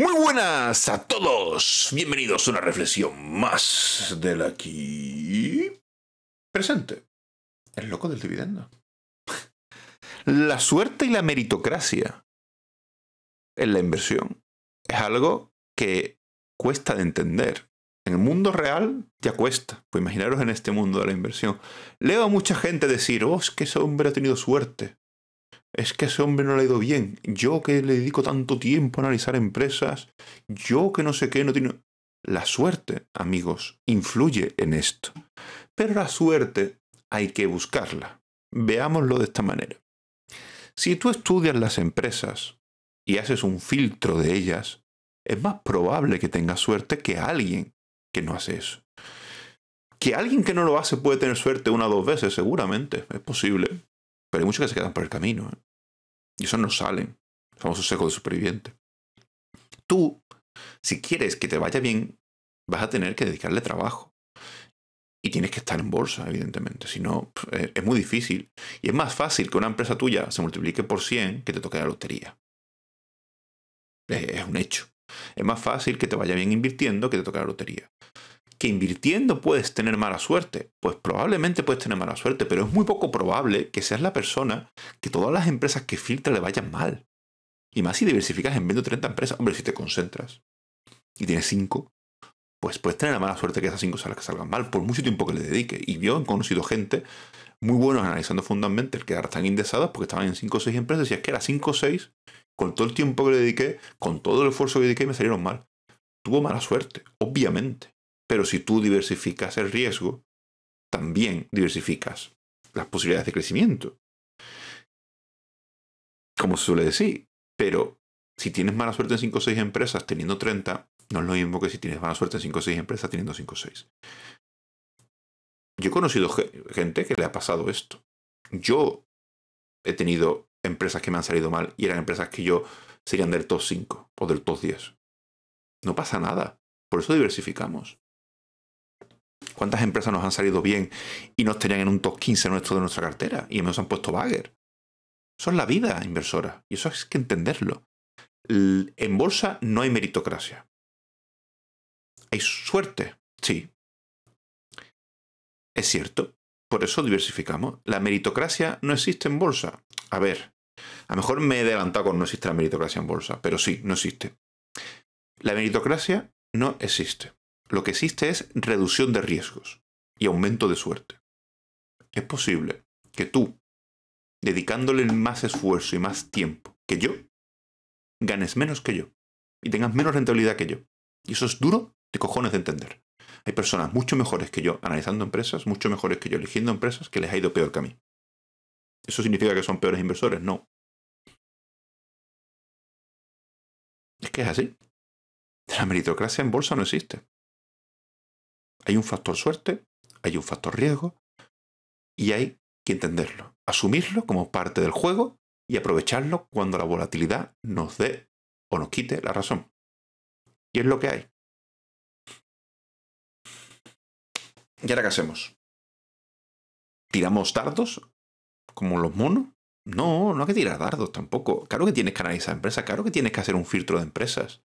Muy buenas a todos. Bienvenidos a una reflexión más del aquí presente. El loco del dividendo. La suerte y la meritocracia en la inversión es algo que cuesta de entender. En el mundo real ya cuesta. Pues imaginaros en este mundo de la inversión. Leo a mucha gente decir, oh, es que ese hombre ha tenido suerte es que ese hombre no le ha ido bien, yo que le dedico tanto tiempo a analizar empresas, yo que no sé qué, no tiene... La suerte, amigos, influye en esto. Pero la suerte hay que buscarla. Veámoslo de esta manera. Si tú estudias las empresas y haces un filtro de ellas, es más probable que tengas suerte que alguien que no hace eso. Que alguien que no lo hace puede tener suerte una o dos veces, seguramente, es posible. Pero hay muchos que se quedan por el camino. ¿eh? Y eso no sale. somos famoso seco de superviviente. Tú, si quieres que te vaya bien, vas a tener que dedicarle trabajo. Y tienes que estar en bolsa, evidentemente. Si no, eh, es muy difícil. Y es más fácil que una empresa tuya se multiplique por 100 que te toque la lotería. Es un hecho. Es más fácil que te vaya bien invirtiendo que te toque la lotería que invirtiendo puedes tener mala suerte. Pues probablemente puedes tener mala suerte, pero es muy poco probable que seas la persona que todas las empresas que filtra le vayan mal. Y más si diversificas en 20 o 30 empresas. Hombre, si te concentras y tienes 5, pues puedes tener la mala suerte que esas 5 salgan, salgan mal, por mucho tiempo que le dedique. Y yo he conocido gente muy buena analizando fundamentalmente que ahora tan indexadas porque estaban en 5 o 6 empresas y es que era 5 o 6, con todo el tiempo que le dediqué, con todo el esfuerzo que dediqué, me salieron mal. Tuvo mala suerte, obviamente. Pero si tú diversificas el riesgo, también diversificas las posibilidades de crecimiento. Como se suele decir. Pero si tienes mala suerte en 5 o 6 empresas teniendo 30, no es lo mismo que si tienes mala suerte en 5 o 6 empresas teniendo 5 o 6. Yo he conocido gente que le ha pasado esto. Yo he tenido empresas que me han salido mal y eran empresas que yo serían del top 5 o del top 10. No pasa nada. Por eso diversificamos. ¿Cuántas empresas nos han salido bien y nos tenían en un top 15 nuestro de nuestra cartera y nos han puesto bagger? Eso es la vida inversora y eso es que entenderlo. En bolsa no hay meritocracia. Hay suerte, sí. Es cierto, por eso diversificamos. La meritocracia no existe en bolsa. A ver, a lo mejor me he adelantado con no existe la meritocracia en bolsa, pero sí, no existe. La meritocracia no existe. Lo que existe es reducción de riesgos y aumento de suerte. Es posible que tú, dedicándole más esfuerzo y más tiempo que yo, ganes menos que yo y tengas menos rentabilidad que yo. Y eso es duro de cojones de entender. Hay personas mucho mejores que yo analizando empresas, mucho mejores que yo eligiendo empresas que les ha ido peor que a mí. ¿Eso significa que son peores inversores? No. Es que es así. La meritocracia en bolsa no existe. Hay un factor suerte, hay un factor riesgo y hay que entenderlo, asumirlo como parte del juego y aprovecharlo cuando la volatilidad nos dé o nos quite la razón. Y es lo que hay. ¿Y ahora qué hacemos? ¿Tiramos dardos como los monos? No, no hay que tirar dardos tampoco. Claro que tienes que analizar empresas, claro que tienes que hacer un filtro de empresas.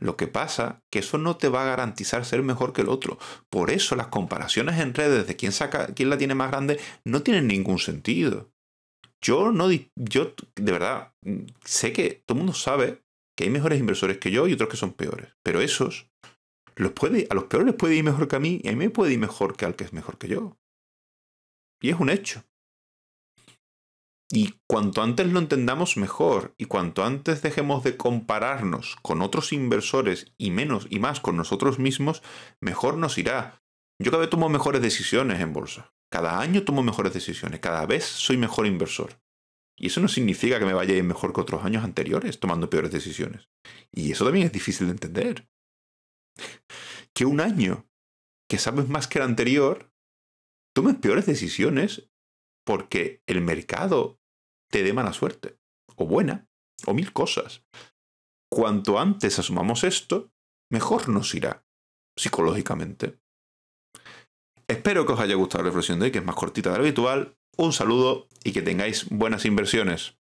Lo que pasa que eso no te va a garantizar ser mejor que el otro. Por eso las comparaciones en redes de quién saca, quién la tiene más grande, no tienen ningún sentido. Yo no, yo de verdad sé que todo el mundo sabe que hay mejores inversores que yo y otros que son peores, pero esos los puede, a los peores les puede ir mejor que a mí y a mí me puede ir mejor que al que es mejor que yo. Y es un hecho. Y cuanto antes lo entendamos mejor y cuanto antes dejemos de compararnos con otros inversores y menos y más con nosotros mismos, mejor nos irá. Yo cada vez tomo mejores decisiones en bolsa. Cada año tomo mejores decisiones. Cada vez soy mejor inversor. Y eso no significa que me vaya mejor que otros años anteriores tomando peores decisiones. Y eso también es difícil de entender. Que un año que sabes más que el anterior, tomes peores decisiones porque el mercado de mala suerte, o buena, o mil cosas. Cuanto antes asumamos esto, mejor nos irá, psicológicamente. Espero que os haya gustado la reflexión de hoy, que es más cortita de lo habitual. Un saludo y que tengáis buenas inversiones.